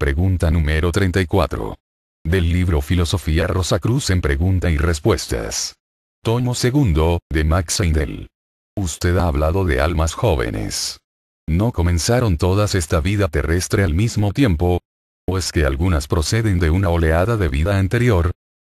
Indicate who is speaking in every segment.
Speaker 1: Pregunta número 34. Del libro Filosofía Rosacruz en Pregunta y Respuestas. Tomo segundo, de Max Heindel. Usted ha hablado de almas jóvenes. ¿No comenzaron todas esta vida terrestre al mismo tiempo? ¿O es que algunas proceden de una oleada de vida anterior?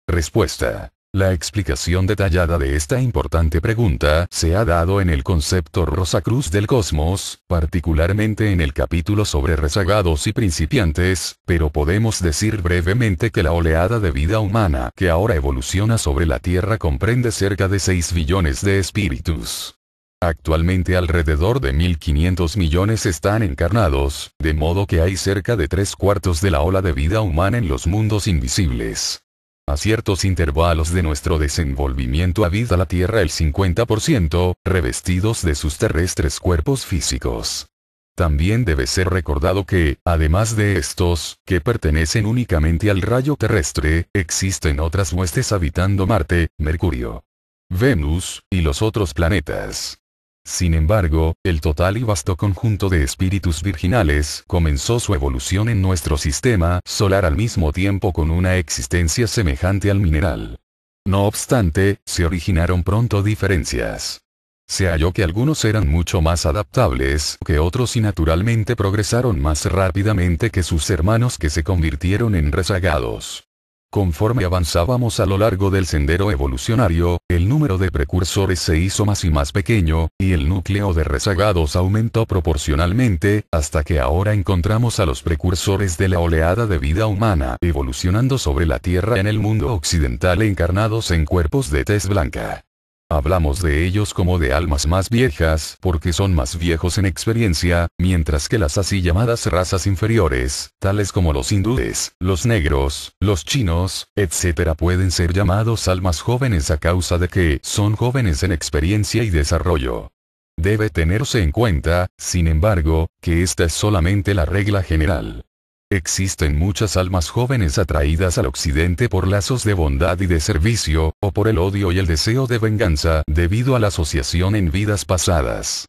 Speaker 1: Respuesta. La explicación detallada de esta importante pregunta se ha dado en el concepto Rosacruz del cosmos, particularmente en el capítulo sobre rezagados y principiantes, pero podemos decir brevemente que la oleada de vida humana que ahora evoluciona sobre la Tierra comprende cerca de 6 billones de espíritus. Actualmente alrededor de 1.500 millones están encarnados, de modo que hay cerca de tres cuartos de la ola de vida humana en los mundos invisibles. A ciertos intervalos de nuestro desenvolvimiento habita la Tierra el 50%, revestidos de sus terrestres cuerpos físicos. También debe ser recordado que, además de estos, que pertenecen únicamente al rayo terrestre, existen otras huestes habitando Marte, Mercurio, Venus, y los otros planetas. Sin embargo, el total y vasto conjunto de espíritus virginales comenzó su evolución en nuestro sistema solar al mismo tiempo con una existencia semejante al mineral. No obstante, se originaron pronto diferencias. Se halló que algunos eran mucho más adaptables que otros y naturalmente progresaron más rápidamente que sus hermanos que se convirtieron en rezagados. Conforme avanzábamos a lo largo del sendero evolucionario, el número de precursores se hizo más y más pequeño, y el núcleo de rezagados aumentó proporcionalmente, hasta que ahora encontramos a los precursores de la oleada de vida humana evolucionando sobre la Tierra en el mundo occidental encarnados en cuerpos de tez blanca. Hablamos de ellos como de almas más viejas porque son más viejos en experiencia, mientras que las así llamadas razas inferiores, tales como los hindúes, los negros, los chinos, etc. pueden ser llamados almas jóvenes a causa de que son jóvenes en experiencia y desarrollo. Debe tenerse en cuenta, sin embargo, que esta es solamente la regla general. Existen muchas almas jóvenes atraídas al occidente por lazos de bondad y de servicio, o por el odio y el deseo de venganza debido a la asociación en vidas pasadas.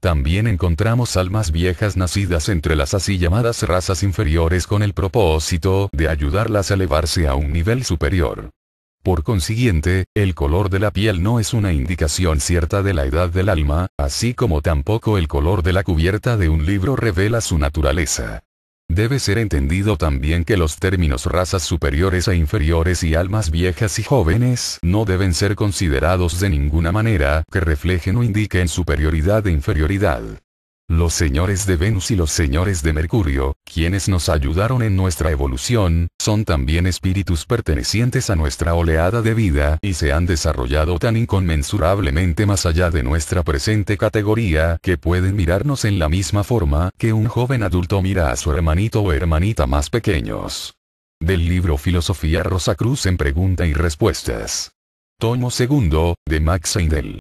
Speaker 1: También encontramos almas viejas nacidas entre las así llamadas razas inferiores con el propósito de ayudarlas a elevarse a un nivel superior. Por consiguiente, el color de la piel no es una indicación cierta de la edad del alma, así como tampoco el color de la cubierta de un libro revela su naturaleza. Debe ser entendido también que los términos razas superiores e inferiores y almas viejas y jóvenes no deben ser considerados de ninguna manera que reflejen o indiquen superioridad e inferioridad. Los señores de Venus y los señores de Mercurio, quienes nos ayudaron en nuestra evolución, son también espíritus pertenecientes a nuestra oleada de vida y se han desarrollado tan inconmensurablemente más allá de nuestra presente categoría que pueden mirarnos en la misma forma que un joven adulto mira a su hermanito o hermanita más pequeños. Del libro Filosofía Rosa Cruz en Pregunta y Respuestas. Tomo segundo de Max Seindel.